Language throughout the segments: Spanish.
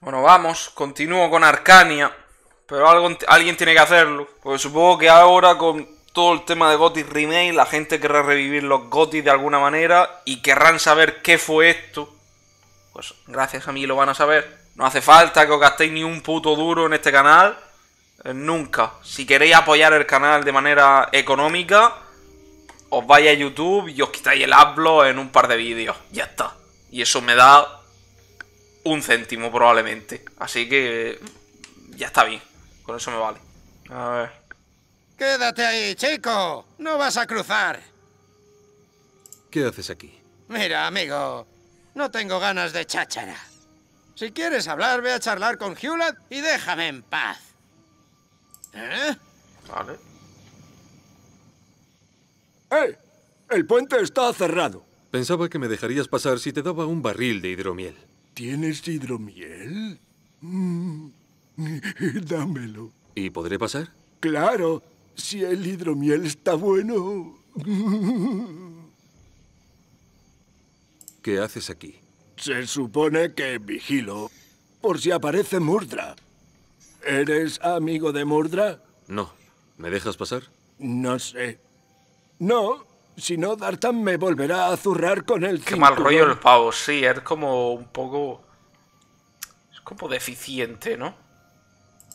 Bueno, vamos, continúo con Arcania. Pero alguien tiene que hacerlo. Pues supongo que ahora con todo el tema de GOTIS Remake, la gente querrá revivir los GOTIS de alguna manera y querrán saber qué fue esto. Pues gracias a mí lo van a saber. No hace falta que os gastéis ni un puto duro en este canal. Eh, nunca. Si queréis apoyar el canal de manera económica, os vais a YouTube y os quitáis el upload en un par de vídeos. Ya está. Y eso me da un céntimo probablemente. Así que ya está bien. Con eso me vale. A ver. Quédate ahí, chico. No vas a cruzar. ¿Qué haces aquí? Mira, amigo. No tengo ganas de cháchara. Si quieres hablar, ve a charlar con Hewlett y déjame en paz. ¿Eh? Vale. ¡Eh! El puente está cerrado. Pensaba que me dejarías pasar si te daba un barril de hidromiel. ¿Tienes hidromiel? Mm, dámelo. ¿Y podré pasar? Claro, si el hidromiel está bueno. ¿Qué haces aquí? Se supone que vigilo, por si aparece Murdra. ¿Eres amigo de Murdra? No. ¿Me dejas pasar? No sé. No, si no, Dartan me volverá a zurrar con el Qué mal rollo el pavo, sí. Es como un poco... Es como deficiente, ¿no?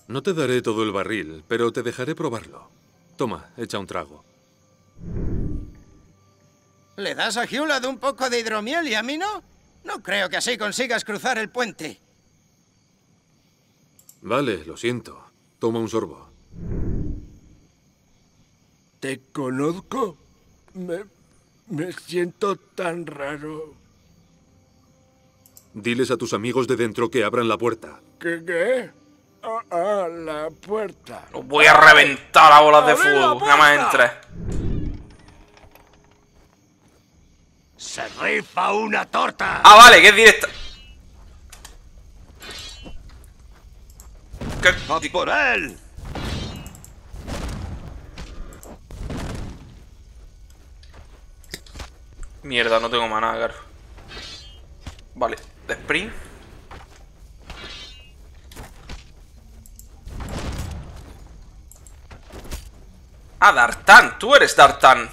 No te daré todo el barril, pero te dejaré probarlo. Toma, echa un trago. ¿Le das a Hewlett un poco de hidromiel y a mí no? No creo que así consigas cruzar el puente. Vale, lo siento. Toma un sorbo. ¿Te conozco? Me, me siento tan raro. Diles a tus amigos de dentro que abran la puerta. ¿Qué? qué? Ah, ah la puerta. voy a reventar a bolas de fuego. Nada más entre. Se rifa una torta. Ah, vale, que es directa. ¿Qué? por él! Mierda, no tengo maná, claro. Vale, sprint. Ah, Dartan, tú eres Dartan.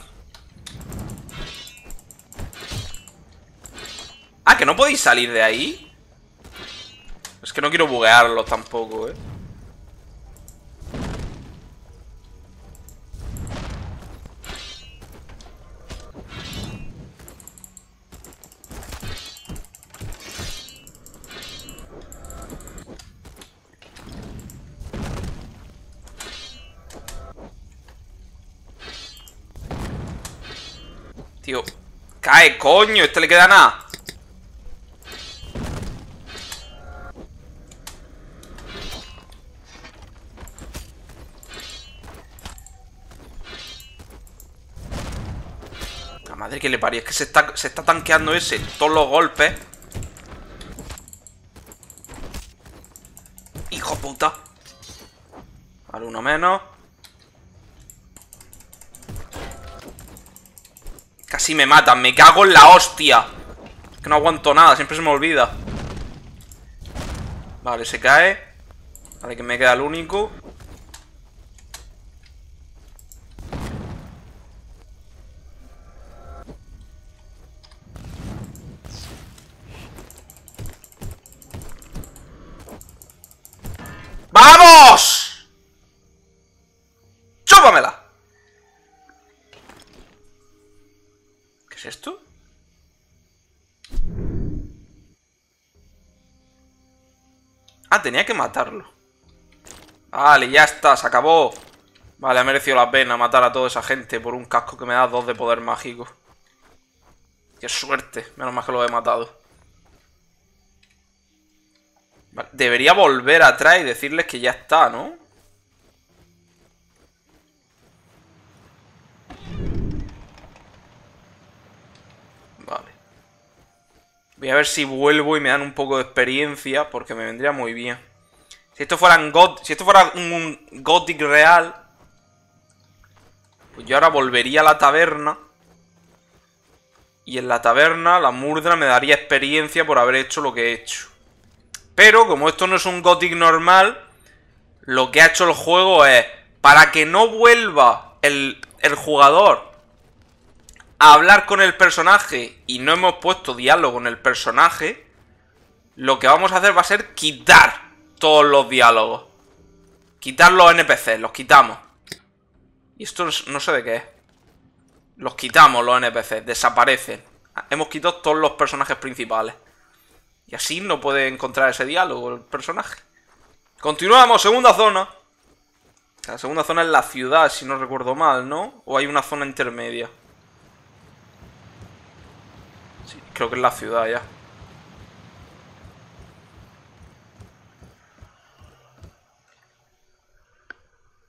Ah, que no podéis salir de ahí. Es que no quiero buguearlo tampoco, eh. Ay, coño. Este le queda nada. La madre que le parió. Es que se está, se está tanqueando ese. Todos los golpes. Hijo puta. Ahora uno menos. Si me matan, me cago en la hostia Que no aguanto nada, siempre se me olvida Vale, se cae Vale, que me queda el único Ah, tenía que matarlo. Vale, ya está, se acabó. Vale, ha merecido la pena matar a toda esa gente por un casco que me da dos de poder mágico. Qué suerte, menos mal que lo he matado. debería volver atrás y decirles que ya está, ¿no? Voy a ver si vuelvo y me dan un poco de experiencia, porque me vendría muy bien. Si esto fuera un, Gothic real, pues yo ahora volvería a la taberna. Y en la taberna, la murdra me daría experiencia por haber hecho lo que he hecho. Pero como esto no es un Gothic normal, lo que ha hecho el juego es, para que no vuelva el, el jugador hablar con el personaje y no hemos puesto diálogo en el personaje, lo que vamos a hacer va a ser quitar todos los diálogos. Quitar los NPC, los quitamos. Y esto no sé de qué es. Los quitamos los NPC, desaparecen. Hemos quitado todos los personajes principales. Y así no puede encontrar ese diálogo el personaje. Continuamos, segunda zona. La segunda zona es la ciudad, si no recuerdo mal, ¿no? O hay una zona intermedia. Creo que es la ciudad ya.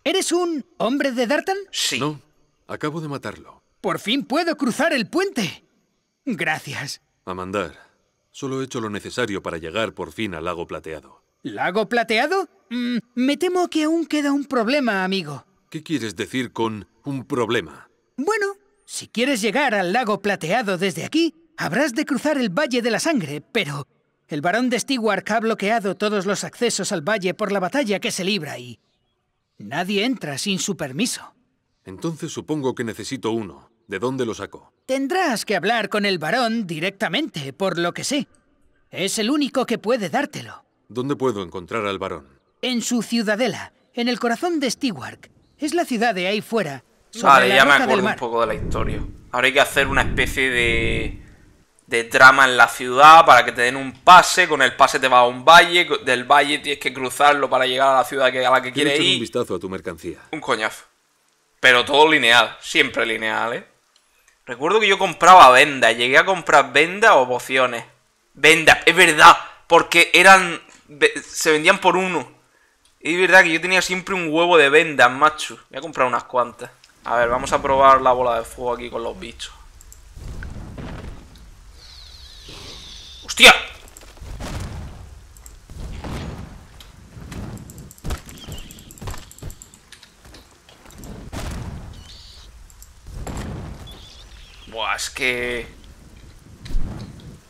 ¿Eres un hombre de Dartan? Sí. No, acabo de matarlo. Por fin puedo cruzar el puente. Gracias. A mandar. solo he hecho lo necesario para llegar por fin al lago plateado. ¿Lago plateado? Mm, me temo que aún queda un problema, amigo. ¿Qué quieres decir con un problema? Bueno, si quieres llegar al lago plateado desde aquí, Habrás de cruzar el Valle de la Sangre, pero... El Barón de Stewart ha bloqueado todos los accesos al valle por la batalla que se libra y... Nadie entra sin su permiso. Entonces supongo que necesito uno. ¿De dónde lo saco? Tendrás que hablar con el Barón directamente, por lo que sé. Es el único que puede dártelo. ¿Dónde puedo encontrar al Barón? En su ciudadela, en el corazón de Stewart. Es la ciudad de ahí fuera. Sobre vale, ya me acuerdo un poco de la historia. Ahora hay que hacer una especie de de drama en la ciudad para que te den un pase, con el pase te vas a un valle, del valle tienes que cruzarlo para llegar a la ciudad que, a la que quieres ir. un vistazo a tu mercancía. Un coñazo. Pero todo lineal, siempre lineal, ¿eh? Recuerdo que yo compraba vendas, llegué a comprar vendas o pociones. Vendas, es verdad, porque eran... se vendían por uno. Es verdad que yo tenía siempre un huevo de vendas, macho. Voy a comprar unas cuantas. A ver, vamos a probar la bola de fuego aquí con los bichos. Buah, es que...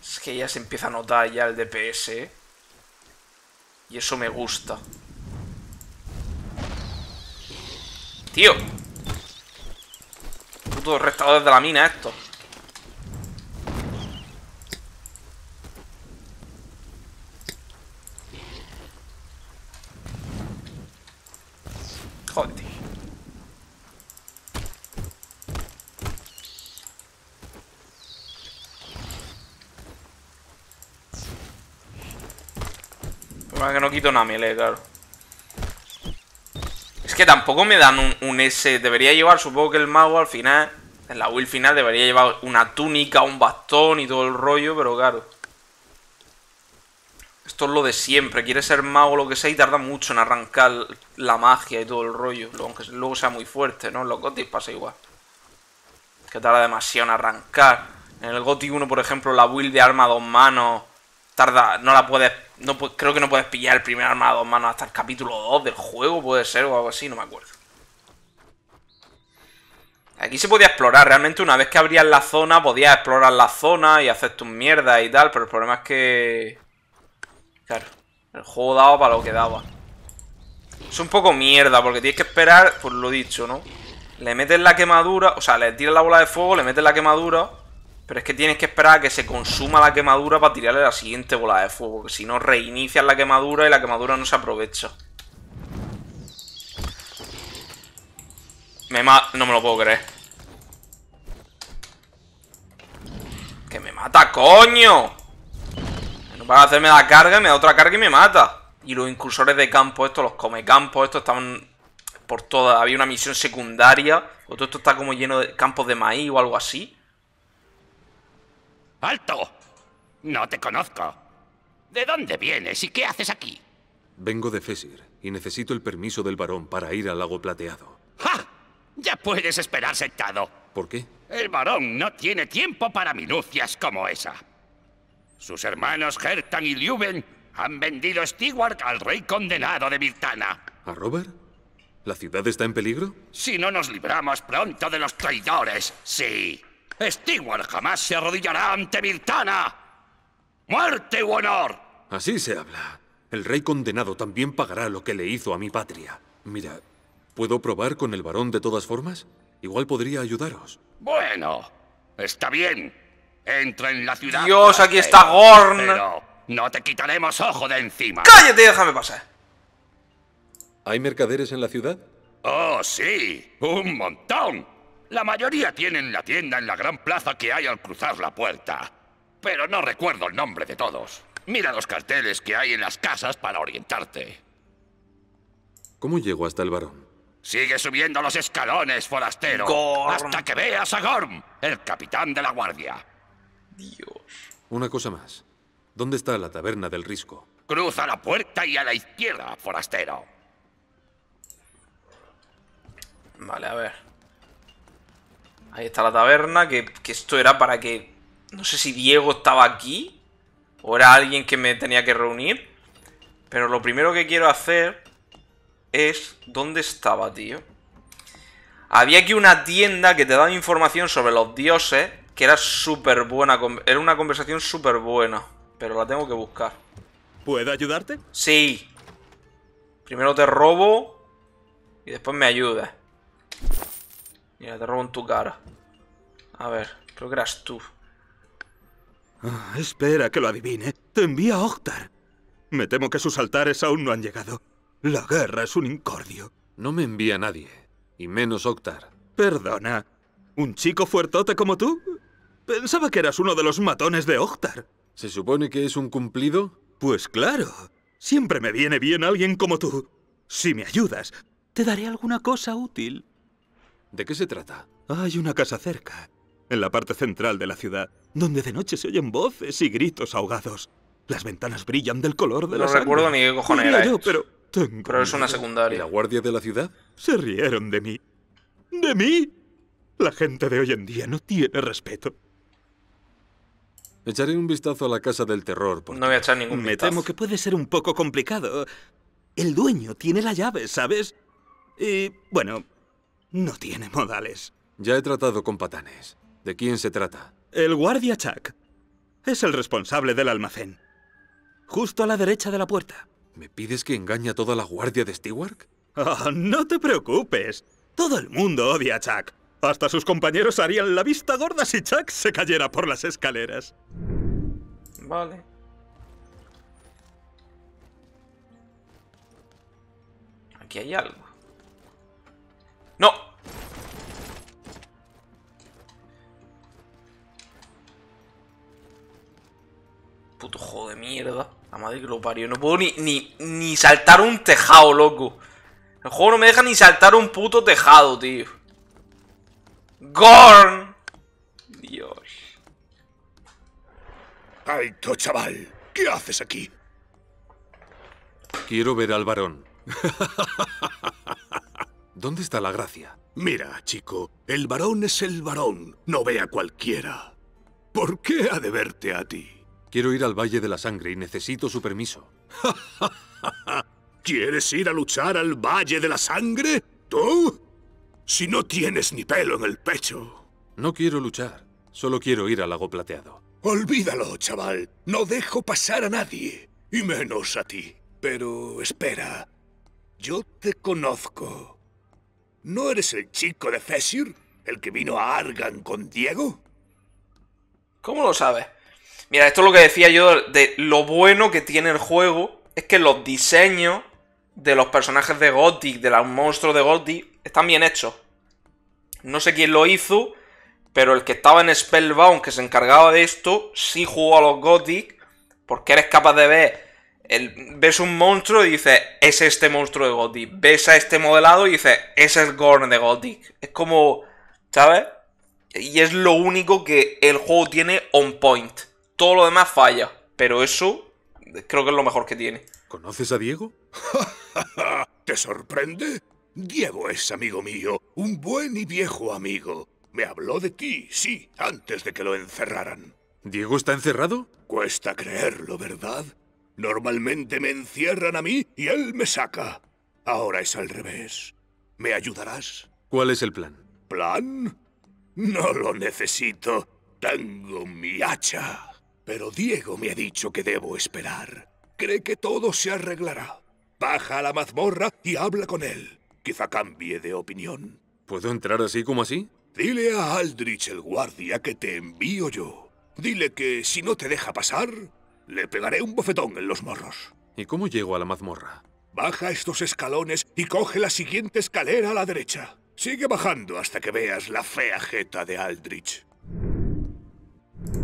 Es que ya se empieza a notar ya el DPS, ¿eh? Y eso me gusta. Tío. Puto restadores de la mina esto. Joder que no quito nada, melee, claro. Es que tampoco me dan un, un S. Debería llevar, supongo que el mago al final... En la will final debería llevar una túnica, un bastón y todo el rollo, pero claro es lo de siempre, quiere ser mago o lo que sea y tarda mucho en arrancar la magia y todo el rollo, aunque luego sea muy fuerte, ¿no? En los gotis pasa igual. Que tarda demasiado en arrancar. En el goti 1, por ejemplo, la build de arma a dos manos tarda, no la puedes, no, creo que no puedes pillar el primer arma a dos manos hasta el capítulo 2 del juego, puede ser, o algo así, no me acuerdo. Aquí se podía explorar, realmente una vez que abrías la zona, podías explorar la zona y hacer tus mierdas y tal, pero el problema es que el juego daba para lo que daba. Es un poco mierda, porque tienes que esperar, por lo dicho, ¿no? Le metes la quemadura, o sea, le tiras la bola de fuego, le metes la quemadura, pero es que tienes que esperar a que se consuma la quemadura para tirarle la siguiente bola de fuego, porque si no reinicias la quemadura y la quemadura no se aprovecha. Me No me lo puedo creer. ¡Que me mata, coño! Para hacerme la carga, me da otra carga y me mata. Y los incursores de campo, estos, los come campos. estos estaban por todas. Había una misión secundaria. O todo esto está como lleno de campos de maíz o algo así. ¡Alto! No te conozco. ¿De dónde vienes y qué haces aquí? Vengo de Fesir y necesito el permiso del varón para ir al lago plateado. ¡Ja! Ya puedes esperar sentado. ¿Por qué? El varón no tiene tiempo para minucias como esa. Sus hermanos Gertan y Lyuben han vendido Stewart al rey condenado de Virtana. ¿A Robert? ¿La ciudad está en peligro? Si no nos libramos pronto de los traidores, sí. Stewart jamás se arrodillará ante Virtana. ¡Muerte u honor! Así se habla. El rey condenado también pagará lo que le hizo a mi patria. Mira, ¿puedo probar con el varón de todas formas? Igual podría ayudaros. Bueno, está bien. Entra en la ciudad. Dios, aquí está Gorn. Pero no te quitaremos ojo de encima. ¡Cállate déjame pasar! ¿Hay mercaderes en la ciudad? Oh, sí, un montón. La mayoría tienen la tienda en la gran plaza que hay al cruzar la puerta. Pero no recuerdo el nombre de todos. Mira los carteles que hay en las casas para orientarte. ¿Cómo llego hasta el varón? Sigue subiendo los escalones, forastero. Hasta que veas a Gorm, el capitán de la guardia. Dios. Una cosa más. ¿Dónde está la taberna del risco? Cruza la puerta y a la izquierda, forastero. Vale, a ver. Ahí está la taberna, que, que esto era para que... No sé si Diego estaba aquí o era alguien que me tenía que reunir. Pero lo primero que quiero hacer es... ¿Dónde estaba, tío? Había aquí una tienda que te daba información sobre los dioses que era súper buena. Era una conversación súper buena, pero la tengo que buscar. ¿Puedo ayudarte? Sí. Primero te robo y después me ayuda Mira, te robo en tu cara. A ver, creo que eras tú. Ah, espera que lo adivine. Te envía Octar. Me temo que sus altares aún no han llegado. La guerra es un incordio. No me envía nadie, y menos Octar. Perdona. ¿Un chico fuertote como tú? Pensaba que eras uno de los matones de Octar. ¿Se supone que es un cumplido? Pues claro. Siempre me viene bien alguien como tú. Si me ayudas, te daré alguna cosa útil. ¿De qué se trata? Hay una casa cerca, en la parte central de la ciudad, donde de noche se oyen voces y gritos ahogados. Las ventanas brillan del color de la sangre. No recuerdo ni qué cojones pero, pero es una secundaria. la guardia de la ciudad? Se rieron de mí. ¿De mí? La gente de hoy en día no tiene respeto. Echaré un vistazo a la casa del terror. Porque... No voy echar ningún Me temo que puede ser un poco complicado. El dueño tiene la llave, ¿sabes? Y, bueno, no tiene modales. Ya he tratado con patanes. ¿De quién se trata? El guardia Chuck. Es el responsable del almacén. Justo a la derecha de la puerta. ¿Me pides que engañe a toda la guardia de Stewart? Oh, no te preocupes. Todo el mundo odia a Chuck. Hasta sus compañeros harían la vista gorda si Chuck se cayera por las escaleras. Vale. Aquí hay algo. ¡No! Puto juego de mierda. La madre que lo parió. No puedo ni, ni, ni saltar un tejado, loco. El juego no me deja ni saltar un puto tejado, tío. Gorn. Dios. Alto, chaval. ¿Qué haces aquí? Quiero ver al varón. ¿Dónde está la gracia? Mira, chico, el varón es el varón, no ve a cualquiera. ¿Por qué ha de verte a ti? Quiero ir al Valle de la Sangre y necesito su permiso. ¿Quieres ir a luchar al Valle de la Sangre? ¿Tú? si no tienes ni pelo en el pecho? No quiero luchar. Solo quiero ir al lago plateado. Olvídalo, chaval. No dejo pasar a nadie. Y menos a ti. Pero espera. Yo te conozco. ¿No eres el chico de Fesir? ¿El que vino a Argan con Diego? ¿Cómo lo sabes? Mira, esto es lo que decía yo de lo bueno que tiene el juego. Es que los diseños de los personajes de Gothic, de los monstruos de Gothic, están bien hechos. No sé quién lo hizo, pero el que estaba en Spellbound, que se encargaba de esto, sí jugó a los Gothic, porque eres capaz de ver. El, ves un monstruo y dices, es este monstruo de Gothic. Ves a este modelado y dices, es el Gorn de Gothic. Es como, ¿sabes? Y es lo único que el juego tiene on point. Todo lo demás falla, pero eso creo que es lo mejor que tiene. ¿Conoces a Diego? ¿Te sorprende? Diego es amigo mío, un buen y viejo amigo. Me habló de ti, sí, antes de que lo encerraran. ¿Diego está encerrado? Cuesta creerlo, ¿verdad? Normalmente me encierran a mí y él me saca. Ahora es al revés. ¿Me ayudarás? ¿Cuál es el plan? ¿Plan? No lo necesito. Tengo mi hacha. Pero Diego me ha dicho que debo esperar. Cree que todo se arreglará. Baja a la mazmorra y habla con él. Quizá cambie de opinión. ¿Puedo entrar así como así? Dile a Aldrich, el guardia, que te envío yo. Dile que si no te deja pasar, le pegaré un bofetón en los morros. ¿Y cómo llego a la mazmorra? Baja estos escalones y coge la siguiente escalera a la derecha. Sigue bajando hasta que veas la fea jeta de Aldrich.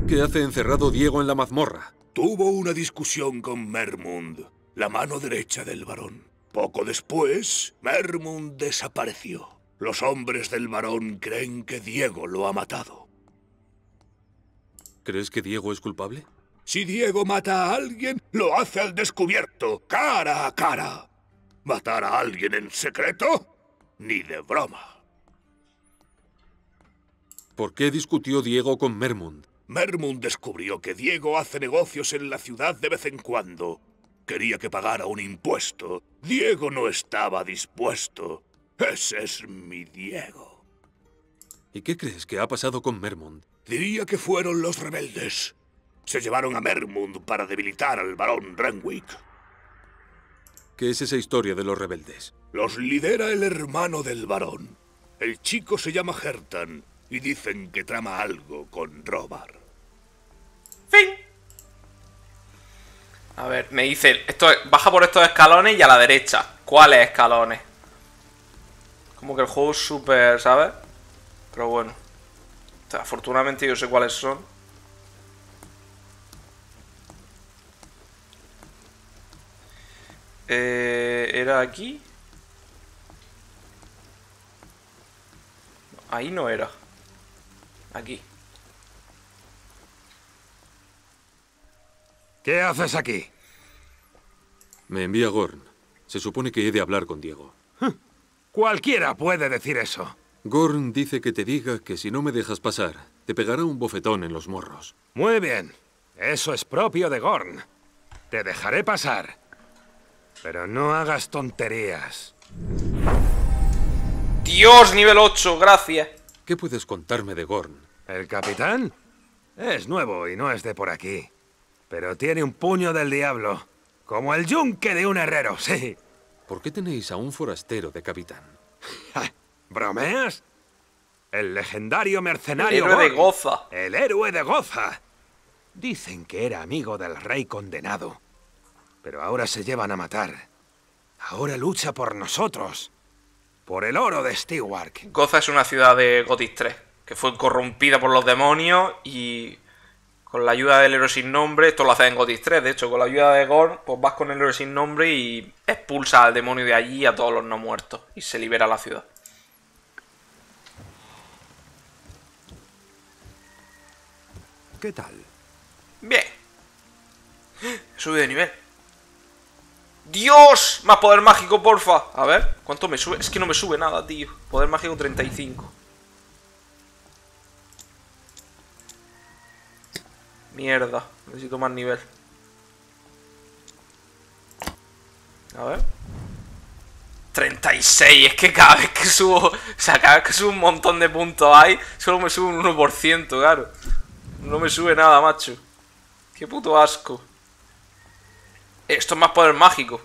¿Qué hace encerrado Diego en la mazmorra? Tuvo una discusión con Mermund, la mano derecha del varón. Poco después, Mermund desapareció. Los hombres del varón creen que Diego lo ha matado. ¿Crees que Diego es culpable? Si Diego mata a alguien, lo hace al descubierto, cara a cara. ¿Matar a alguien en secreto? Ni de broma. ¿Por qué discutió Diego con Mermund? Mermund descubrió que Diego hace negocios en la ciudad de vez en cuando, quería que pagara un impuesto. Diego no estaba dispuesto. Ese es mi Diego. ¿Y qué crees que ha pasado con Mermund? Diría que fueron los rebeldes. Se llevaron a Mermund para debilitar al barón Renwick. ¿Qué es esa historia de los rebeldes? Los lidera el hermano del varón. El chico se llama Hertan y dicen que trama algo con Robar. Fin. A ver, me dice, esto, baja por estos escalones y a la derecha. ¿Cuáles escalones? Como que el juego es súper, ¿sabes? Pero bueno. afortunadamente yo sé cuáles son. Eh, ¿Era aquí? Ahí no era. Aquí. ¿Qué haces aquí? Me envía Gorn. Se supone que he de hablar con Diego. Cualquiera puede decir eso. Gorn dice que te diga que si no me dejas pasar, te pegará un bofetón en los morros. Muy bien. Eso es propio de Gorn. Te dejaré pasar. Pero no hagas tonterías. Dios, nivel 8, gracias. ¿Qué puedes contarme de Gorn? ¿El capitán? Es nuevo y no es de por aquí. Pero tiene un puño del diablo. Como el yunque de un herrero, sí. ¿Por qué tenéis a un forastero de capitán? ¿Bromeas? El legendario mercenario... El héroe de Goza. El héroe de Goza. Dicen que era amigo del rey condenado. Pero ahora se llevan a matar. Ahora lucha por nosotros. Por el oro de Stewart. Goza es una ciudad de Gothic 3, que fue corrompida por los demonios y con la ayuda del héroe sin nombre, esto lo haces en Gothic 3, de hecho, con la ayuda de Gorn, pues vas con el héroe sin nombre y expulsa al demonio de allí a todos los no muertos y se libera la ciudad. ¿Qué tal? Bien. Sube de nivel. ¡Dios! Más poder mágico, porfa. A ver, ¿cuánto me sube? Es que no me sube nada, tío. Poder mágico 35. Mierda, necesito más nivel. A ver. 36, es que cada vez que subo, o sea, cada vez que subo un montón de puntos hay, solo me sube un 1%, claro. No me sube nada, macho. Qué puto asco. Esto es más poder mágico.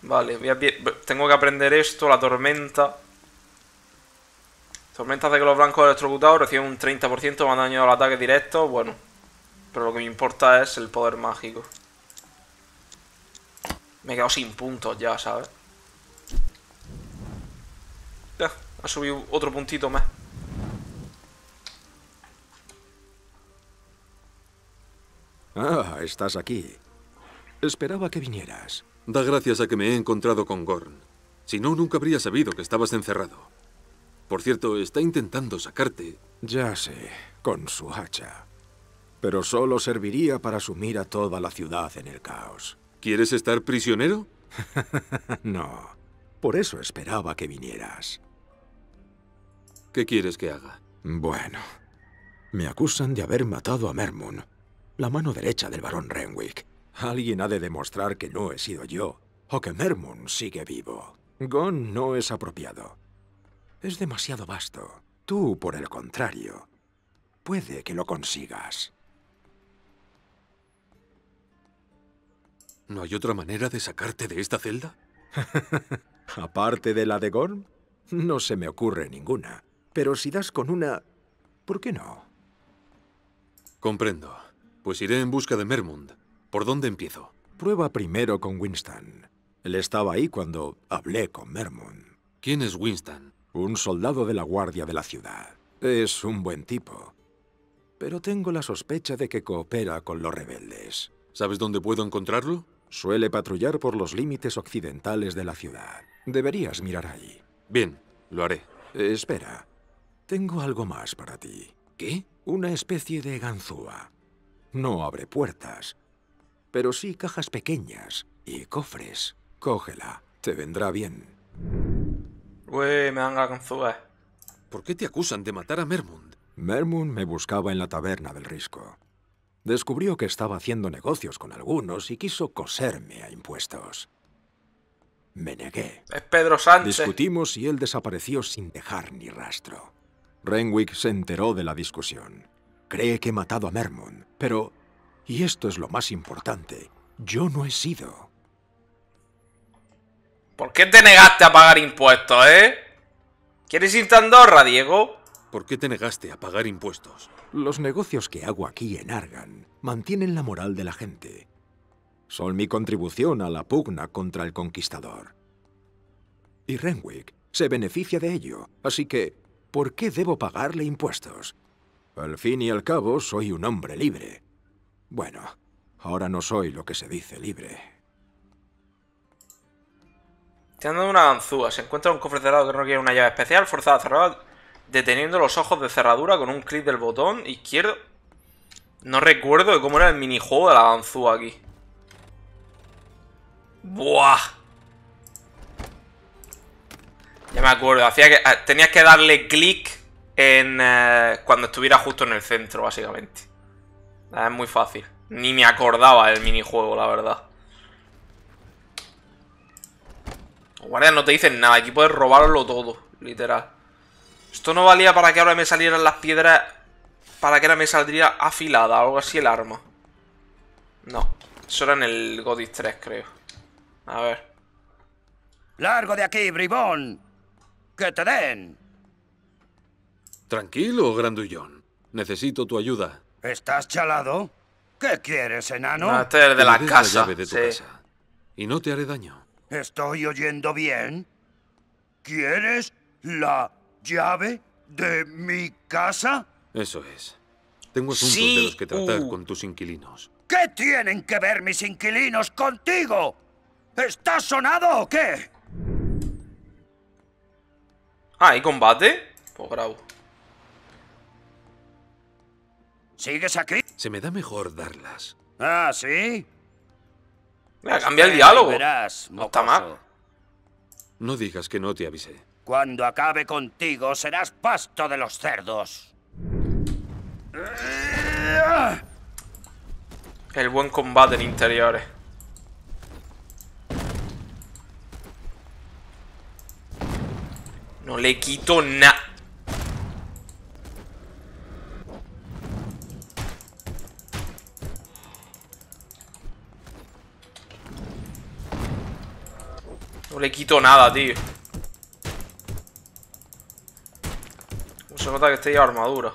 Vale, voy a... tengo que aprender esto, la tormenta. Tormentas de que los blancos electrocutados reciben un 30% más daño al ataque directo. Bueno, pero lo que me importa es el poder mágico. Me he quedado sin puntos ya, ¿sabes? Ya, ha subido otro puntito más. Ah, estás aquí. Esperaba que vinieras. Da gracias a que me he encontrado con Gorn. Si no, nunca habría sabido que estabas encerrado. Por cierto, está intentando sacarte. Ya sé, con su hacha. Pero solo serviría para sumir a toda la ciudad en el caos. ¿Quieres estar prisionero? no. Por eso esperaba que vinieras. ¿Qué quieres que haga? Bueno, me acusan de haber matado a Mermun, la mano derecha del barón Renwick. Alguien ha de demostrar que no he sido yo, o que Mermun sigue vivo. Gon no es apropiado es demasiado vasto. Tú, por el contrario, puede que lo consigas. ¿No hay otra manera de sacarte de esta celda? ¿Aparte de la de Gorm? No se me ocurre ninguna. Pero si das con una... ¿Por qué no? Comprendo. Pues iré en busca de Mermund. ¿Por dónde empiezo? Prueba primero con Winston. Él estaba ahí cuando hablé con Mermund. ¿Quién es Winston? un soldado de la guardia de la ciudad. Es un buen tipo. Pero tengo la sospecha de que coopera con los rebeldes. ¿Sabes dónde puedo encontrarlo? Suele patrullar por los límites occidentales de la ciudad. Deberías mirar ahí. Bien, lo haré. espera. Tengo algo más para ti. ¿Qué? Una especie de ganzúa. No abre puertas, pero sí cajas pequeñas y cofres. Cógela, te vendrá bien. Uy, me han ganzúa. ¿Por qué te acusan de matar a Mermund? Mermund me buscaba en la taberna del Risco. Descubrió que estaba haciendo negocios con algunos y quiso coserme a impuestos. Me negué. Es Pedro Sánchez. Discutimos y él desapareció sin dejar ni rastro. Renwick se enteró de la discusión. Cree que he matado a Mermund, pero... Y esto es lo más importante. Yo no he sido. ¿Por qué te negaste a pagar impuestos, eh? ¿Quieres irte a Andorra, Diego? ¿Por qué te negaste a pagar impuestos? Los negocios que hago aquí en Argan mantienen la moral de la gente. Son mi contribución a la pugna contra el conquistador. Y Renwick se beneficia de ello, así que, ¿por qué debo pagarle impuestos? Al fin y al cabo, soy un hombre libre. Bueno, ahora no soy lo que se dice libre. Te una ganzúa. Se encuentra un cofre cerrado que no quiere una llave especial. Forzada a deteniendo los ojos de cerradura con un clic del botón izquierdo. No recuerdo cómo era el minijuego de la ganzúa aquí. ¡Buah! Ya me acuerdo. Hacía que, ah, tenías que darle clic en eh, cuando estuviera justo en el centro, básicamente. Es muy fácil. Ni me acordaba del minijuego, la verdad. Los no te dicen nada, aquí puedes robarlo todo, literal. Esto no valía para que ahora me salieran las piedras... Para que ahora me saldría afilada, algo así el arma. No, eso era en el Godis 3, creo. A ver. ¡Largo de aquí, bribón! ¡Que te den! Tranquilo, grandullón. Necesito tu ayuda. ¿Estás chalado? ¿Qué quieres, enano? Este de la casa. Y no te haré daño. ¿Estoy oyendo bien? ¿Quieres la llave de mi casa? Eso es. Tengo asuntos de los que tratar uh. con tus inquilinos. ¿Qué tienen que ver mis inquilinos contigo? ¿Estás sonado o qué? Ah, ¿hay combate? Pues bravo. ¿Sigues aquí? Se me da mejor darlas. Ah, ¿sí? Mira, cambia el diálogo. no está mal. No digas que no te avisé. Cuando acabe contigo, serás pasto de los cerdos. El buen combate en interiores. No le quito nada. le quito nada, tío. Se nota que esté ya armadura.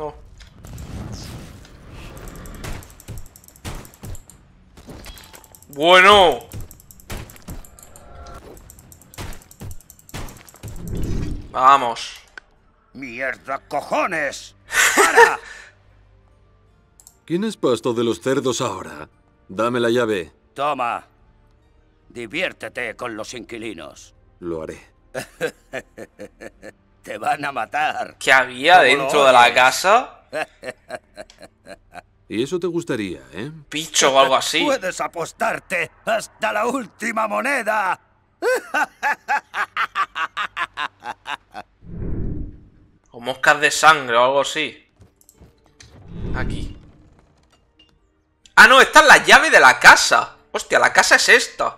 No. Bueno. Vamos. ¡Mierda, cojones! ¿Quién es pasto de los cerdos ahora? Dame la llave. Toma, Diviértete con los inquilinos. Lo haré. Te van a matar. ¿Qué había dentro de la casa? Y eso te gustaría, ¿eh? Picho o algo así. Puedes apostarte hasta la última moneda. O moscas de sangre o algo así. Aquí. Ah, no, esta es la llave de la casa. Hostia, la casa es esta.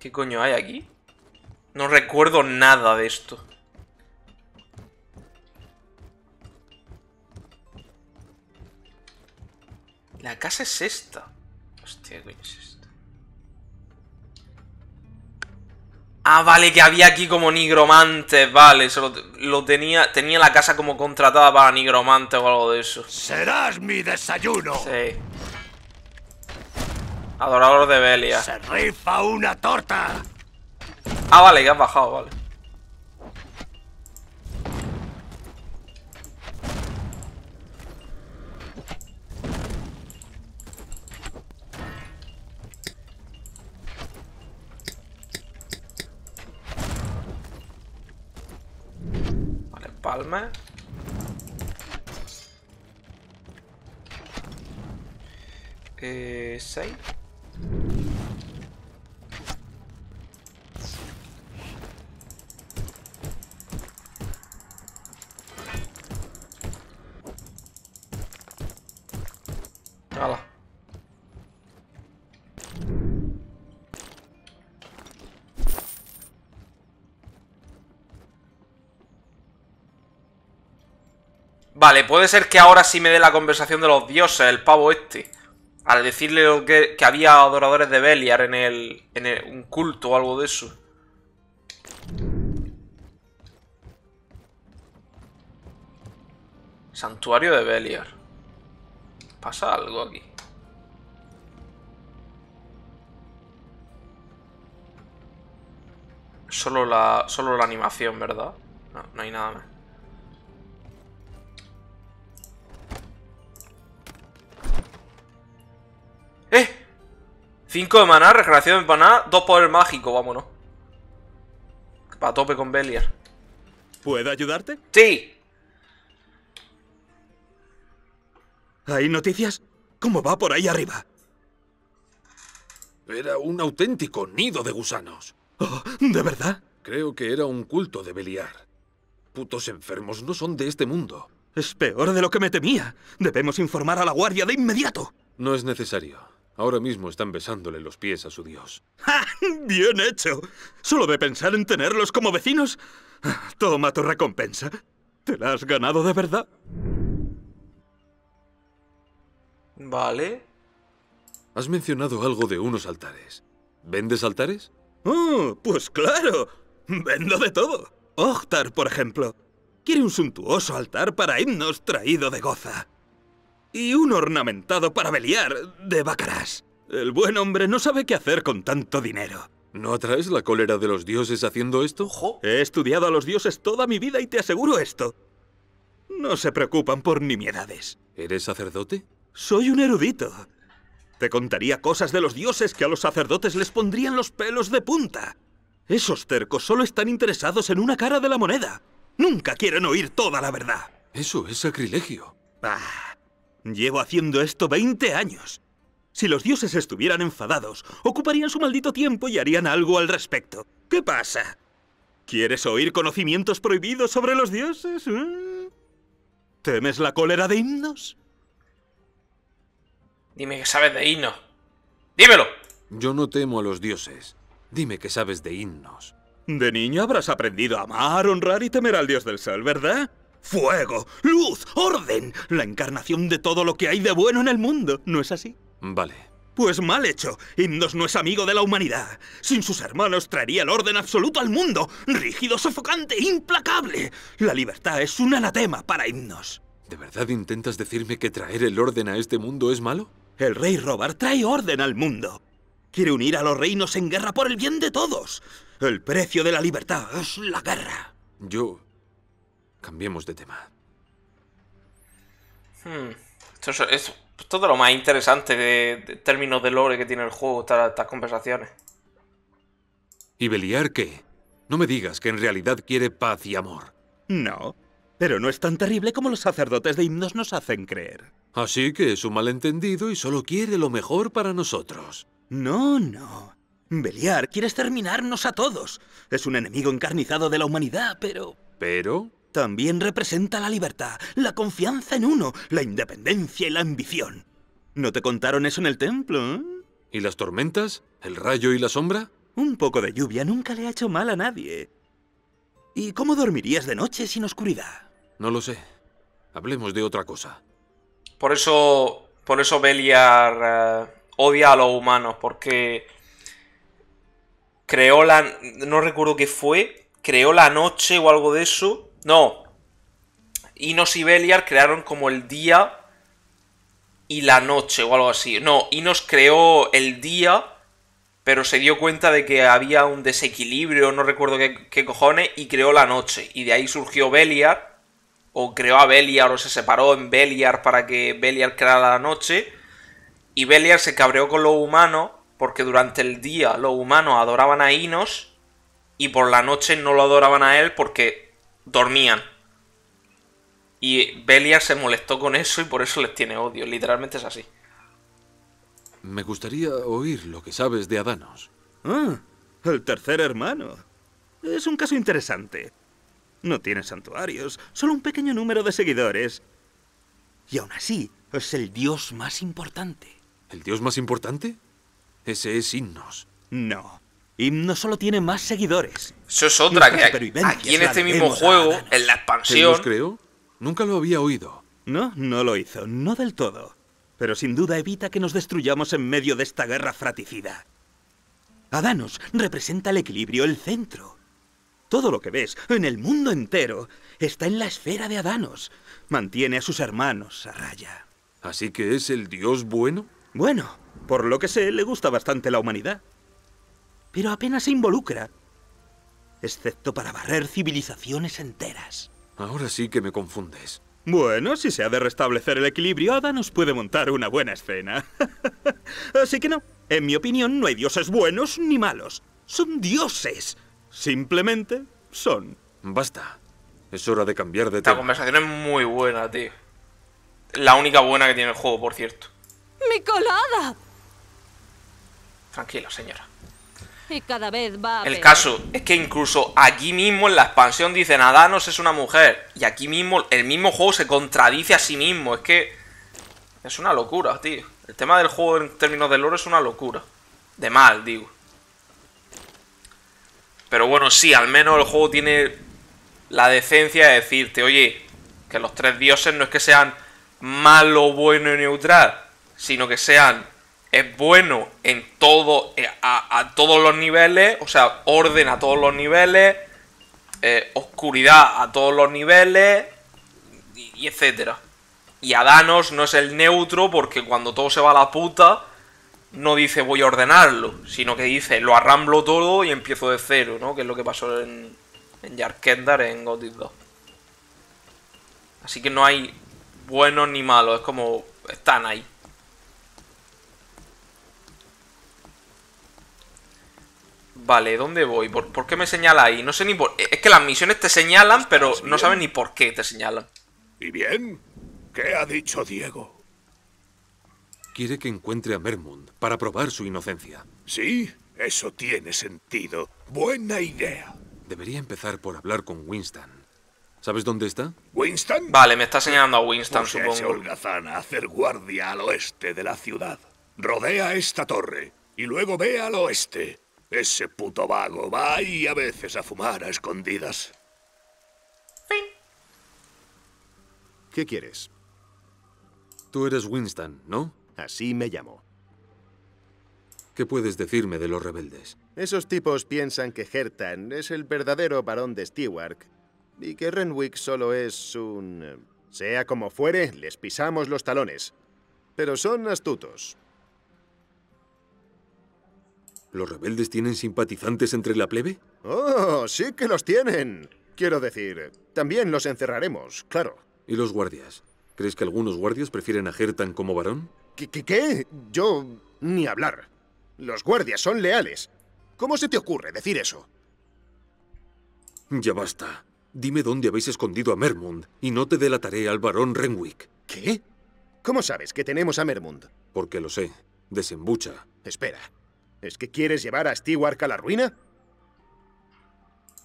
¿Qué coño hay aquí? No recuerdo nada de esto. La casa es esta. Hostia, coño es esta. Ah, vale, que había aquí como nigromantes. Vale, lo, tenía. Tenía la casa como contratada para nigromantes o algo de eso. Serás mi desayuno. Sí. Adorador de Belia. ¡Se rifa una torta! Ah, vale, ya has bajado, vale. Vale, palma. Eh, 6 Vale, puede ser que ahora sí me dé la conversación de los dioses, el pavo este. Al decirle que, había adoradores de Beliar en el, en un culto o algo de eso. Santuario de Beliar. Pasa algo aquí. Solo la, solo la animación, ¿verdad? No, no hay nada más. 5 de maná, recreación de maná, 2 poder mágico, vámonos. Para tope con Beliar. ¿Puedo ayudarte? ¡Sí! ¿Hay noticias? ¿Cómo va por ahí arriba? Era un auténtico nido de gusanos. Oh, ¿De verdad? Creo que era un culto de Beliar. Putos enfermos no son de este mundo. Es peor de lo que me temía. Debemos informar a la guardia de inmediato. No es necesario. Ahora mismo están besándole los pies a su dios. ¡Ja! ¡Bien hecho! Solo de pensar en tenerlos como vecinos. Toma tu recompensa. Te la has ganado de verdad. Vale. Has mencionado algo de unos altares. ¿Vendes altares? ¡Oh, pues claro! Vendo de todo. Ochtar, por ejemplo. Quiere un suntuoso altar para himnos traído de Goza y un ornamentado para Beliar de Bacarás. El buen hombre no sabe qué hacer con tanto dinero. ¿No atraes la cólera de los dioses haciendo esto? He estudiado a los dioses toda mi vida y te aseguro esto. No se preocupan por nimiedades. ¿Eres sacerdote? Soy un erudito. Te contaría cosas de los dioses que a los sacerdotes les pondrían los pelos de punta. Esos tercos solo están interesados en una cara de la moneda. Nunca quieren oír toda la verdad. Eso es sacrilegio. Ah, Llevo haciendo esto 20 años. Si los dioses estuvieran enfadados, ocuparían su maldito tiempo y harían algo al respecto. ¿Qué pasa? ¿Quieres oír conocimientos prohibidos sobre los dioses? ¿Eh? ¿Temes la cólera de himnos? Dime que sabes de himnos. ¡Dímelo! Yo no temo a los dioses. Dime que sabes de himnos. De niño habrás aprendido a amar, honrar y temer al dios del sol, ¿verdad? fuego, luz, orden, la encarnación de todo lo que hay de bueno en el mundo, ¿no es así? Vale. Pues mal hecho, Himnos no es amigo de la humanidad. Sin sus hermanos traería el orden absoluto al mundo, rígido, sofocante, implacable. La libertad es un anatema para himnos. ¿De verdad intentas decirme que traer el orden a este mundo es malo? El rey Robar trae orden al mundo. Quiere unir a los reinos en guerra por el bien de todos. El precio de la libertad es la guerra. Yo... Cambiemos de tema. Hmm. Esto es, todo lo más interesante de, términos de lore que tiene el juego, estas, estas conversaciones. ¿Y Beliar qué? No me digas que en realidad quiere paz y amor. No, pero no es tan terrible como los sacerdotes de himnos nos hacen creer. Así que es un malentendido y solo quiere lo mejor para nosotros. No, no. Beliar quiere exterminarnos a todos. Es un enemigo encarnizado de la humanidad, pero... ¿Pero? También representa la libertad, la confianza en uno, la independencia y la ambición. ¿No te contaron eso en el templo? Eh? ¿Y las tormentas? ¿El rayo y la sombra? Un poco de lluvia nunca le ha hecho mal a nadie. ¿Y cómo dormirías de noche sin oscuridad? No lo sé. Hablemos de otra cosa. Por eso, por eso Beliar eh, odia a los humanos, porque creó la... no recuerdo qué fue, creó la noche o algo de eso, no. Inos y Beliar crearon como el día y la noche o algo así. No, Inos creó el día, pero se dio cuenta de que había un desequilibrio, no recuerdo qué, cojones, y creó la noche. Y de ahí surgió Beliar, o creó a Beliar, o se separó en Beliar para que Beliar creara la noche. Y Beliar se cabreó con los humanos, porque durante el día los humanos adoraban a Inos, y por la noche no lo adoraban a él porque dormían. Y Beliar se molestó con eso y por eso les tiene odio. Literalmente es así. Me gustaría oír lo que sabes de Adanos. Ah, el tercer hermano. Es un caso interesante. No tiene santuarios, solo un pequeño número de seguidores. Y aún así, es el dios más importante. ¿El dios más importante? Ese es Himnos. No. Himnos solo tiene más seguidores. Eso es otra que aquí, en este mismo juego, en la expansión. creo? Nunca lo había oído. No, no lo hizo, no del todo. Pero sin duda evita que nos destruyamos en medio de esta guerra fraticida. Adanos representa el equilibrio, el centro. Todo lo que ves en el mundo entero está en la esfera de Adanos. Mantiene a sus hermanos a raya. ¿Así que es el dios bueno? Bueno, por lo que sé, le gusta bastante la humanidad. Pero apenas se involucra excepto para barrer civilizaciones enteras. Ahora sí que me confundes. Bueno, si se ha de restablecer el equilibrio, Ada nos puede montar una buena escena. Así que no, en mi opinión no hay dioses buenos ni malos. Son dioses. Simplemente son. Basta. Es hora de cambiar de tema. La conversación es muy buena, tío. La única buena que tiene el juego, por cierto. ¡Mi colada! Tranquilo, señora. El caso es que incluso aquí mismo en la expansión dice Nadanos es una mujer. Y aquí mismo el mismo juego se contradice a sí mismo. Es que es una locura, tío. El tema del juego en términos de lore es una locura. De mal, digo. Pero bueno, sí, al menos el juego tiene la decencia de decirte, oye, que los tres dioses no es que sean malo, bueno y neutral, sino que sean es bueno en todo, eh, a, todos los niveles, o sea, orden a todos los niveles, eh, oscuridad a todos los niveles, y, y, etcétera. Y Adanos no es el neutro porque cuando todo se va a la puta, no dice voy a ordenarlo, sino que dice lo arramblo todo y empiezo de cero, ¿no? Que es lo que pasó en, en en Gothic 2. Así que no hay buenos ni malos, es como están ahí. Vale, ¿dónde voy? ¿Por, qué me señala ahí? No sé ni por... Es que las misiones te señalan, pero no saben ni por qué te señalan. ¿Y bien? ¿Qué ha dicho Diego? Quiere que encuentre a Mermund para probar su inocencia. Sí, eso tiene sentido. Buena idea. Debería empezar por hablar con Winston. ¿Sabes dónde está? ¿Winston? Vale, me está señalando a Winston, pues supongo. a hacer guardia al oeste de la ciudad. Rodea esta torre y luego ve al oeste. Ese puto vago va y a veces a fumar a escondidas. ¿Qué quieres? Tú eres Winston, ¿no? Así me llamo. ¿Qué puedes decirme de los rebeldes? Esos tipos piensan que Hertan es el verdadero varón de Stewart y que Renwick solo es un... Eh, sea como fuere, les pisamos los talones. Pero son astutos. ¿Los rebeldes tienen simpatizantes entre la plebe? ¡Oh, sí que los tienen! Quiero decir, también los encerraremos, claro. ¿Y los guardias? ¿Crees que algunos guardias prefieren a Gertan como varón? ¿Qué, ¿Qué? ¿Qué? Yo... ni hablar. Los guardias son leales. ¿Cómo se te ocurre decir eso? Ya basta. Dime dónde habéis escondido a Mermund y no te delataré al varón Renwick. ¿Qué? ¿Cómo sabes que tenemos a Mermund? Porque lo sé. Desembucha. Espera. ¿Es que quieres llevar a Stewart a la ruina?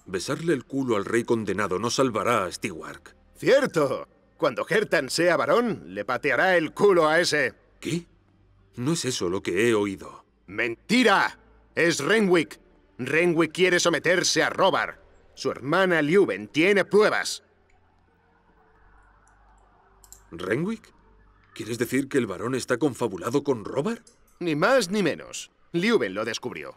Besarle el culo al rey condenado no salvará a Stewart. ¡Cierto! Cuando Hertan sea varón, le pateará el culo a ese. ¿Qué? No es eso lo que he oído. ¡Mentira! Es Renwick. Renwick quiere someterse a Robar. Su hermana Liuben tiene pruebas. ¿Renwick? ¿Quieres decir que el varón está confabulado con Robar? Ni más ni menos. Liuben lo descubrió.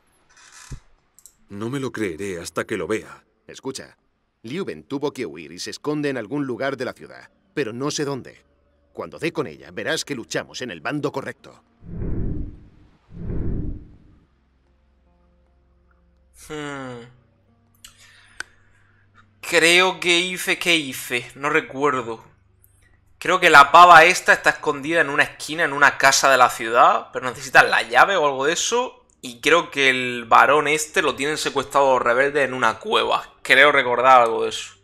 No me lo creeré hasta que lo vea. Escucha, Liuben tuvo que huir y se esconde en algún lugar de la ciudad, pero no sé dónde. Cuando dé con ella, verás que luchamos en el bando correcto. Hmm. Creo que hice que hice, no recuerdo. Creo que la pava esta está escondida en una esquina, en una casa de la ciudad, pero necesitan la llave o algo de eso. Y creo que el varón este lo tienen secuestrado rebelde en una cueva. Creo recordar algo de eso.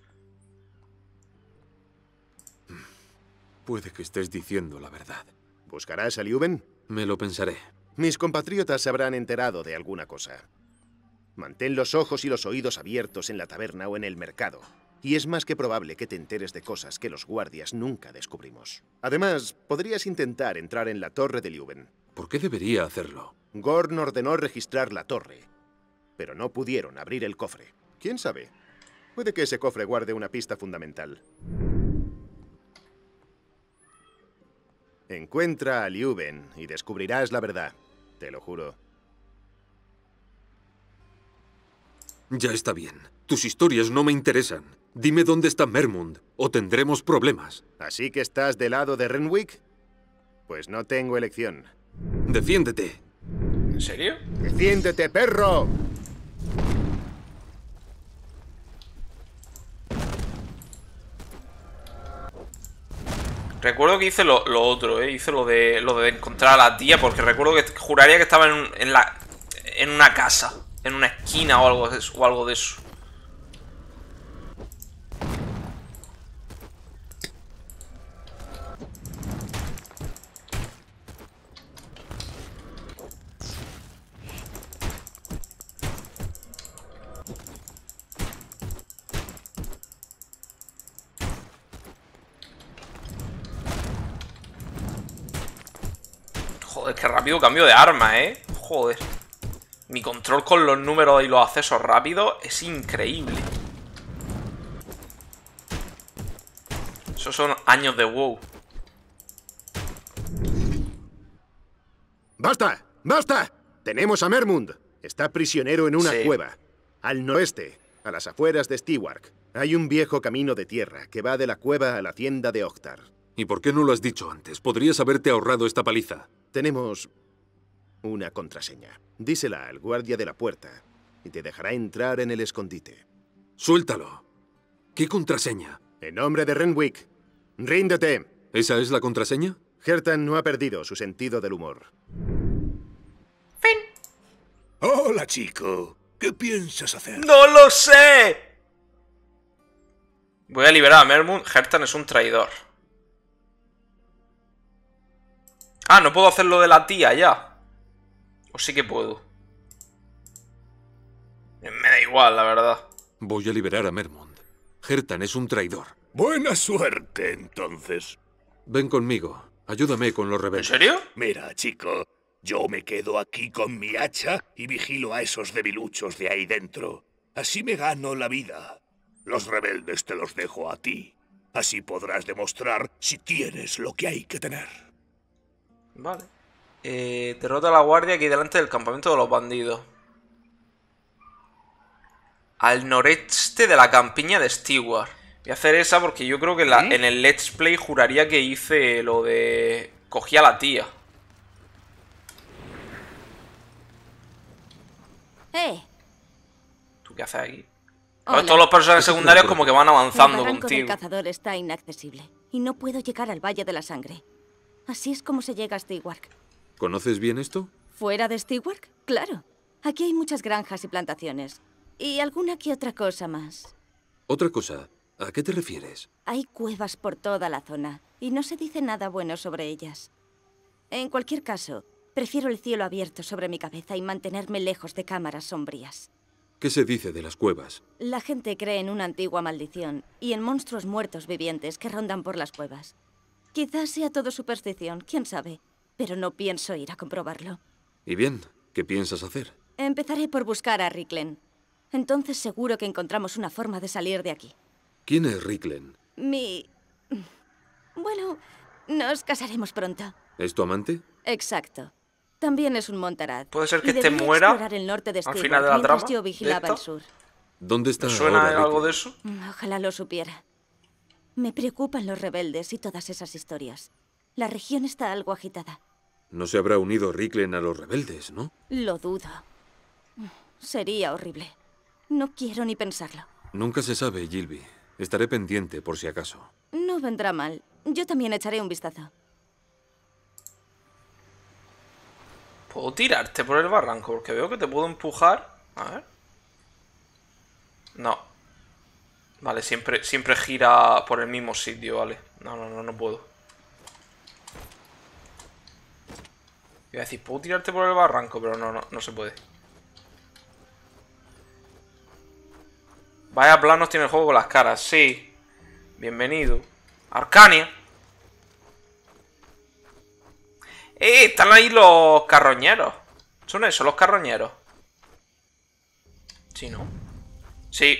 Puede que estés diciendo la verdad. ¿Buscarás a Liuben? Me lo pensaré. Mis compatriotas se habrán enterado de alguna cosa. Mantén los ojos y los oídos abiertos en la taberna o en el mercado. Y es más que probable que te enteres de cosas que los guardias nunca descubrimos. Además, podrías intentar entrar en la torre de Liuben. ¿Por qué debería hacerlo? Gorn ordenó registrar la torre, pero no pudieron abrir el cofre. ¿Quién sabe? Puede que ese cofre guarde una pista fundamental. Encuentra a Liuben y descubrirás la verdad. Te lo juro. Ya está bien. Tus historias no me interesan. Dime dónde está Mermund, o tendremos problemas. ¿Así que estás de lado de Renwick? Pues no tengo elección. ¡Defiéndete! ¿En serio? ¡Defiéndete, perro! Recuerdo que hice lo, otro, ¿eh? Hice lo de, lo de encontrar a la tía, porque recuerdo que juraría que estaba en, en, la, en una casa, en una esquina o algo, o algo de eso. cambio de arma, ¿eh? Joder. Mi control con los números y los accesos rápidos es increíble. Esos son años de WoW. ¡Basta! ¡Basta! Tenemos a Mermund. Está prisionero en una cueva. Al noreste a las afueras de Stewark Hay un viejo camino de tierra que va de la cueva a la tienda de Octar. ¿Y por qué no lo has dicho antes? Podrías haberte ahorrado esta paliza. Tenemos una contraseña. Dísela al guardia de la puerta y te dejará entrar en el escondite. Suéltalo. ¿Qué contraseña? En nombre de Renwick. Ríndete. ¿Esa es la contraseña? Gertan no ha perdido su sentido del humor. Fin. Hola, chico. ¿Qué piensas hacer? ¡No lo sé! Voy a liberar a Mermund Gertan es un traidor. Ah, no puedo hacer lo de la tía ya. O sí que puedo. Me da igual, la verdad. Voy a liberar a Mermond. Hertan es un traidor. Buena suerte, entonces. Ven conmigo. Ayúdame con los rebeldes. ¿En serio? Mira, chico. Yo me quedo aquí con mi hacha y vigilo a esos debiluchos de ahí dentro. Así me gano la vida. Los rebeldes te los dejo a ti. Así podrás demostrar si tienes lo que hay que tener. Vale. Eh, derrota a la guardia aquí delante del campamento de los bandidos. Al noreste de la campiña de Stewart. Voy a hacer esa porque yo creo que en el Let's Play juraría que hice lo de... Cogí a la tía. Eh. ¿Tú qué haces aquí? Todos los personajes secundarios como que van avanzando contigo. El cazador está inaccesible y no puedo llegar al Valle de la Sangre. Así es como se llega a Stewart. ¿Conoces bien esto? ¿Fuera de Stewart? Claro. Aquí hay muchas granjas y plantaciones. Y alguna que otra cosa más. ¿Otra cosa? ¿A qué te refieres? Hay cuevas por toda la zona y no se dice nada bueno sobre ellas. En cualquier caso, prefiero el cielo abierto sobre mi cabeza y mantenerme lejos de cámaras sombrías. ¿Qué se dice de las cuevas? La gente cree en una antigua maldición y en monstruos muertos vivientes que rondan por las cuevas. Quizás sea todo superstición, quién sabe pero no pienso ir a comprobarlo. ¿Y bien? ¿Qué piensas hacer? Empezaré por buscar a Ricklen. Entonces seguro que encontramos una forma de salir de aquí. ¿Quién es Ricklen? Mi... Bueno, nos casaremos pronto. ¿Es tu amante? Exacto. También es un montarad. Puede ser que te muera al final de la vigilaba el sur. ¿Dónde está ¿Suena algo de eso? Mm, ojalá lo supiera. Me preocupan los rebeldes y todas esas historias. La región está algo agitada. No se habrá unido Ricklen a los rebeldes, ¿no? Lo dudo. Sería horrible. No quiero ni pensarlo. Nunca se sabe, Gilby. Estaré pendiente por si acaso. No vendrá mal. Yo también echaré un vistazo. Puedo tirarte por el barranco porque veo que te puedo empujar. A ver. No. Vale, siempre, siempre gira por el mismo sitio, vale. No, no, no, no puedo. Iba a decir, ¿puedo tirarte por el barranco? Pero no, no, no se puede. Vaya planos tiene el juego con las caras, sí. Bienvenido. Arcania. ¡Eh! Están ahí los carroñeros. ¿Son esos los carroñeros? Sí, ¿no? Sí.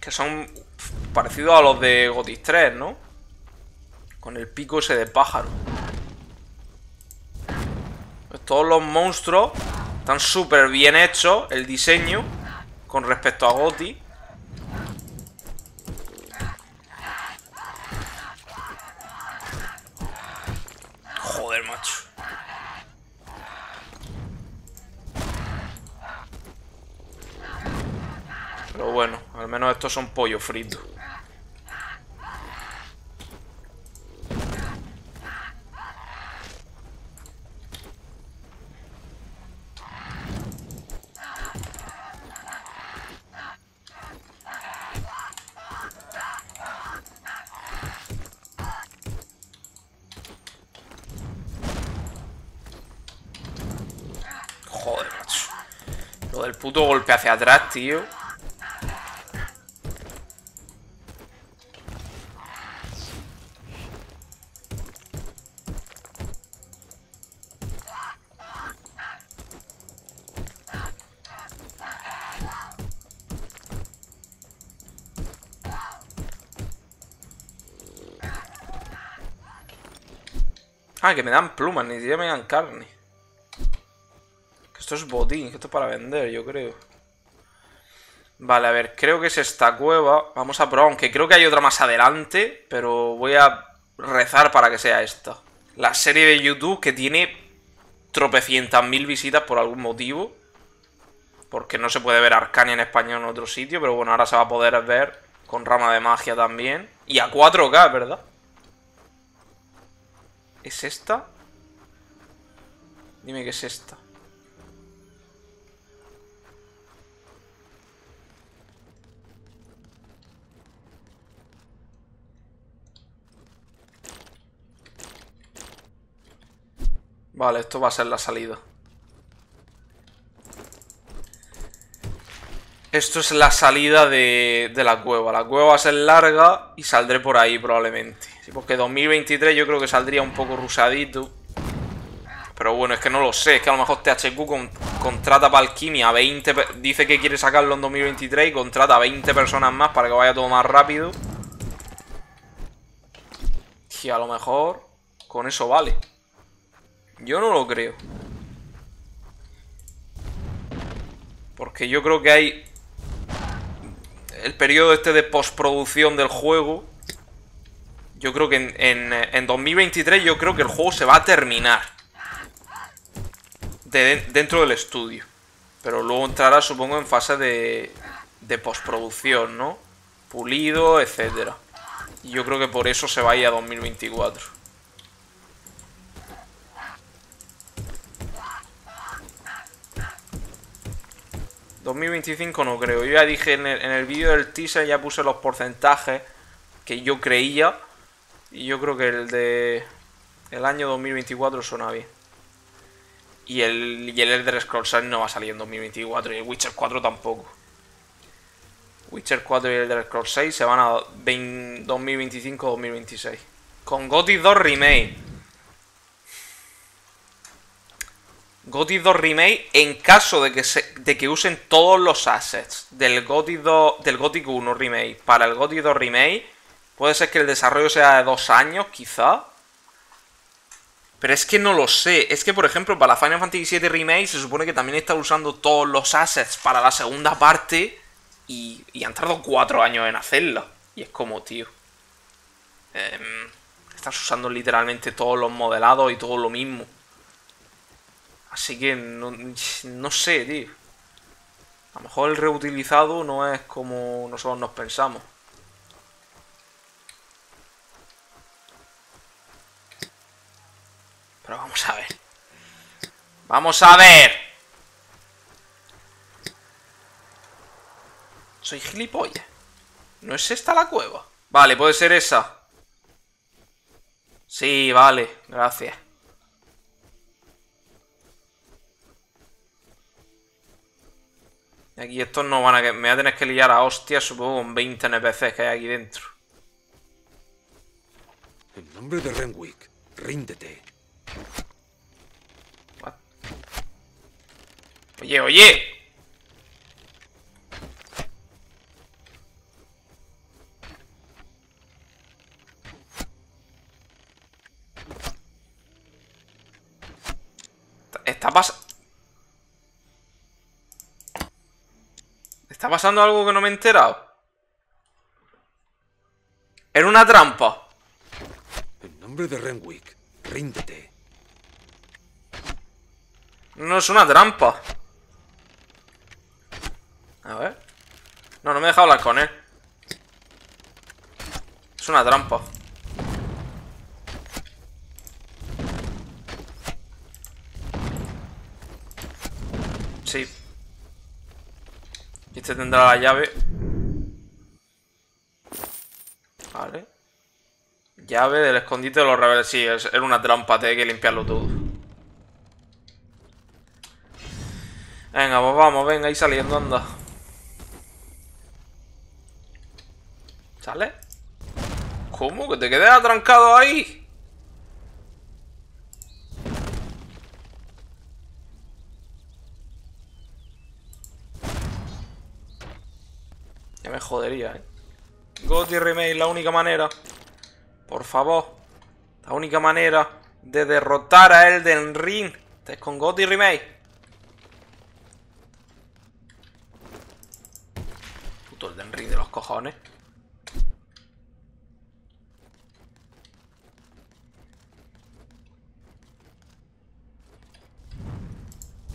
Que son parecidos a los de Gotis 3, ¿no? Con el pico ese de pájaro. Pues todos los monstruos están súper bien hechos, el diseño, con respecto a Goti. Joder, macho. Pero bueno, al menos estos son pollo frito puto golpe hacia atrás, tío. Ah, que me dan plumas, ni siquiera me dan carne. Esto es botín, esto es para vender, yo creo. Vale, a ver, creo que es esta cueva. Vamos a probar, aunque creo que hay otra más adelante, pero voy a rezar para que sea esta. La serie de YouTube que tiene tropecientas mil visitas por algún motivo. Porque no se puede ver Arcania en español en otro sitio, pero bueno, ahora se va a poder ver con rama de magia también. Y a 4K, ¿verdad? ¿Es esta? Dime que es esta. Vale, esto va a ser la salida. Esto es la salida de, la cueva. La cueva va a ser larga y saldré por ahí probablemente. Sí, porque 2023 yo creo que saldría un poco rusadito. Pero bueno, es que no lo sé. Es que a lo mejor THQ contrata para Alquimia 20... Dice que quiere sacarlo en 2023 y contrata a 20 personas más para que vaya todo más rápido. Y a lo mejor con eso vale. Yo no lo creo. Porque yo creo que hay... El periodo este de postproducción del juego... Yo creo que en, en, 2023 yo creo que el juego se va a terminar. dentro del estudio. Pero luego entrará, supongo, en fase de, de postproducción, ¿no? Pulido, etcétera. Y yo creo que por eso se va a ir a 2024. 2025 no creo. Yo ya dije en el, vídeo del teaser, ya puse los porcentajes que yo creía. Y yo creo que el de el año 2024 suena bien. Y el, el Elder Scrolls 6 no va a salir en 2024 y el Witcher 4 tampoco. Witcher 4 y el Elder Scrolls 6 se van a 2025-2026. Con Gothic 2 Remake. Gothic 2 Remake en caso de que, de que usen todos los assets del Gothic, del 1 Remake para el Gothic 2 Remake, puede ser que el desarrollo sea de dos años, quizá. Pero es que no lo sé. Es que, por ejemplo, para la Final Fantasy VII Remake se supone que también está usando todos los assets para la segunda parte y, han tardado cuatro años en hacerla. Y es como, tío. Em, estás usando literalmente todos los modelados y todo lo mismo. Así que no, sé, tío. A lo mejor el reutilizado no es como nosotros nos pensamos. Pero vamos a ver. ¡Vamos a ver! Soy gilipollas. ¿No es esta la cueva? Vale, puede ser esa. Sí, vale. Gracias. Aquí estos no van a... Me voy a tener que liar a hostias, supongo, con 20 NPCs que hay aquí dentro. En nombre de Renwick, ríndete. Oye, oye. Está, está ¿Está pasando algo que no me he enterado? ¡Era una trampa! En nombre de Renwick, ríndete. No es una trampa. A ver. No, no me he dejado hablar con él. Es una trampa. Sí. Este tendrá la llave. Vale. Llave del escondite de los rebeldes. Sí, es, era una trampa, hay que limpiarlo todo. Venga, pues vamos, venga, ahí saliendo, anda. ¿Sale? ¿Cómo? ¿Que te quedes atrancado ahí? jodería, ¿eh? Goti Remake, la única manera. Por favor. La única manera de derrotar a Elden Ring. Este es con Goti Remake. Puto Elden Ring de los cojones.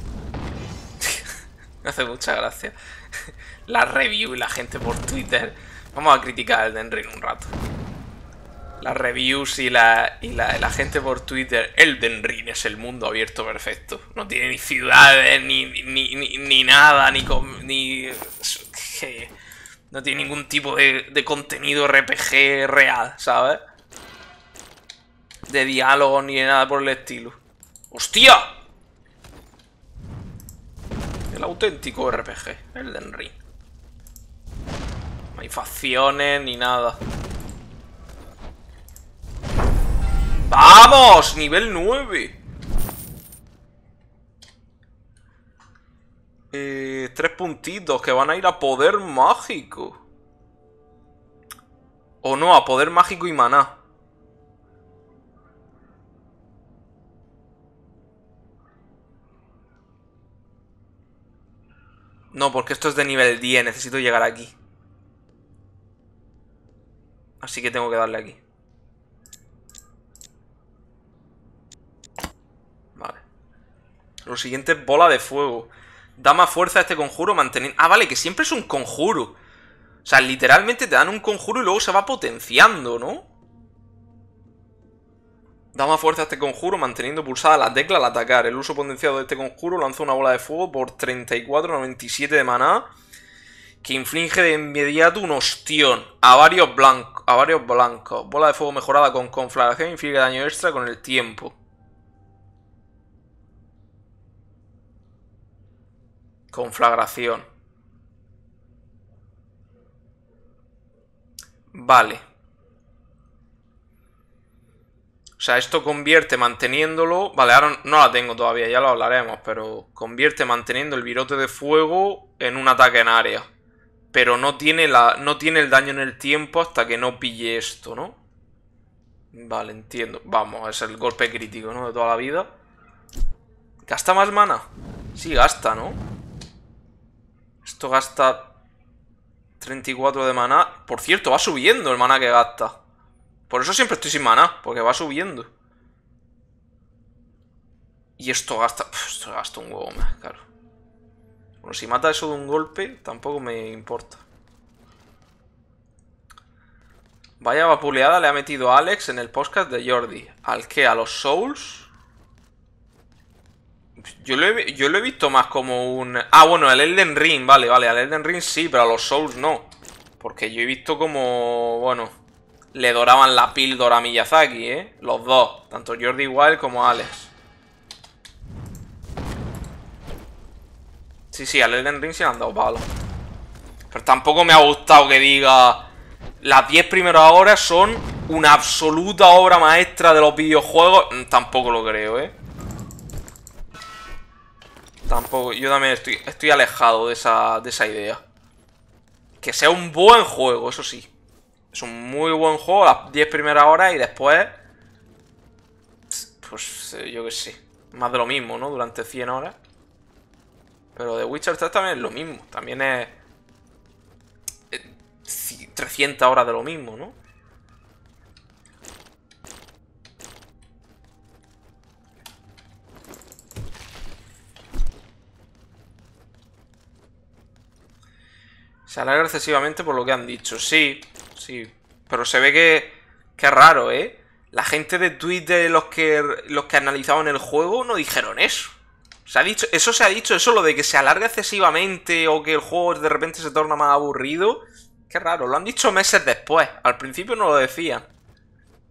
Me hace mucha gracia la review y la gente por Twitter. Vamos a criticar el Elden Ring un rato. Las reviews y la, la, gente por Twitter. Elden Ring es el mundo abierto perfecto. No tiene ni ciudades, ni, ni, nada, ni... no tiene ningún tipo de, de contenido RPG real, ¿sabes? De diálogo ni de nada por el estilo. ¡Hostia! El auténtico RPG, Elden Ring. No hay facciones ni nada. ¡Vamos! Nivel 9. Eh, tres puntitos que van a ir a poder mágico. O no, a poder mágico y maná. No, porque esto es de nivel 10. Necesito llegar aquí. Así que tengo que darle aquí. Vale. Lo siguiente es bola de fuego. Da más fuerza a este conjuro manteniendo... Ah, vale, que siempre es un conjuro. O sea, literalmente te dan un conjuro y luego se va potenciando, ¿no? Da más fuerza a este conjuro manteniendo pulsada la tecla al atacar. El uso potenciado de este conjuro lanza una bola de fuego por 34,97 de maná que inflige de inmediato un ostión a varios blancos a varios blancos. Bola de fuego mejorada con conflagración inflige daño extra con el tiempo. Conflagración. Vale. O sea, esto convierte manteniéndolo... Vale, ahora no la tengo todavía, ya lo hablaremos, pero convierte manteniendo el virote de fuego en un ataque en área. Pero no tiene, la, no tiene el daño en el tiempo hasta que no pille esto, ¿no? Vale, entiendo. Vamos, es el golpe crítico, ¿no? De toda la vida. ¿Gasta más mana? Sí, gasta, ¿no? Esto gasta 34 de mana. Por cierto, va subiendo el mana que gasta. Por eso siempre estoy sin mana. porque va subiendo. Y esto gasta... esto gasta un huevo más, claro. Bueno, si mata eso de un golpe, tampoco me importa. Vaya vapuleada le ha metido Alex en el podcast de Jordi. ¿Al qué? ¿A los Souls? Yo lo, he, yo lo he visto más como un... Ah, bueno, al Elden Ring, vale, vale. Al Elden Ring sí, pero a los Souls no. Porque yo he visto como... Bueno, le doraban la píldora a Miyazaki, ¿eh? Los dos, tanto Jordi Wild como Alex. Sí, sí, al Elden Ring se le han dado palo. Pero tampoco me ha gustado que diga... Las 10 primeras horas son una absoluta obra maestra de los videojuegos. Mm, tampoco lo creo, ¿eh? Tampoco, yo también estoy, estoy alejado de esa, de esa idea. Que sea un buen juego, eso sí. Es un muy buen juego las 10 primeras horas y después... Pues eh, yo qué sé. Más de lo mismo, ¿no? Durante 100 horas. Pero The Witcher 3 también es lo mismo. También es. 300 horas de lo mismo, ¿no? Se alegra excesivamente por lo que han dicho. Sí, sí. Pero se ve que... Qué raro, ¿eh? La gente de Twitter, los que, los que analizaban el juego, no dijeron eso. Se ha dicho, eso se ha dicho, eso lo de que se alarga excesivamente o que el juego de repente se torna más aburrido. Qué raro, lo han dicho meses después. Al principio no lo decían.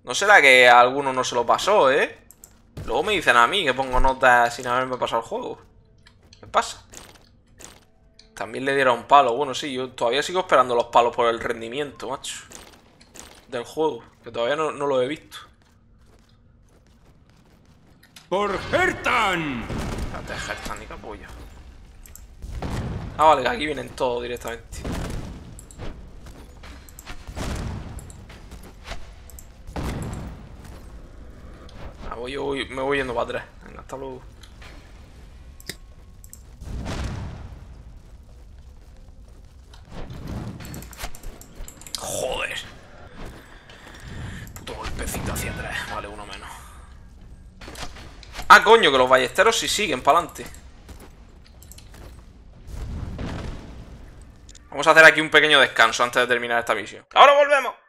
No será que a alguno no se lo pasó, ¿eh? Luego me dicen a mí que pongo notas sin haberme pasado el juego. ¿Qué pasa? También le dieron palo. Bueno, sí, yo todavía sigo esperando los palos por el rendimiento, macho. Del juego, que todavía no lo he visto. ¡Por Hertan! Espérate, Hertan ni capullo. Ah, vale, aquí vienen todos directamente. Ah, voy, me voy yendo para atrás. Venga, hasta luego. Joder. Puto golpecito hacia atrás. Vale, uno menos. Ah, coño, que los ballesteros sí siguen para adelante. Vamos a hacer aquí un pequeño descanso antes de terminar esta misión. ¡Ahora volvemos!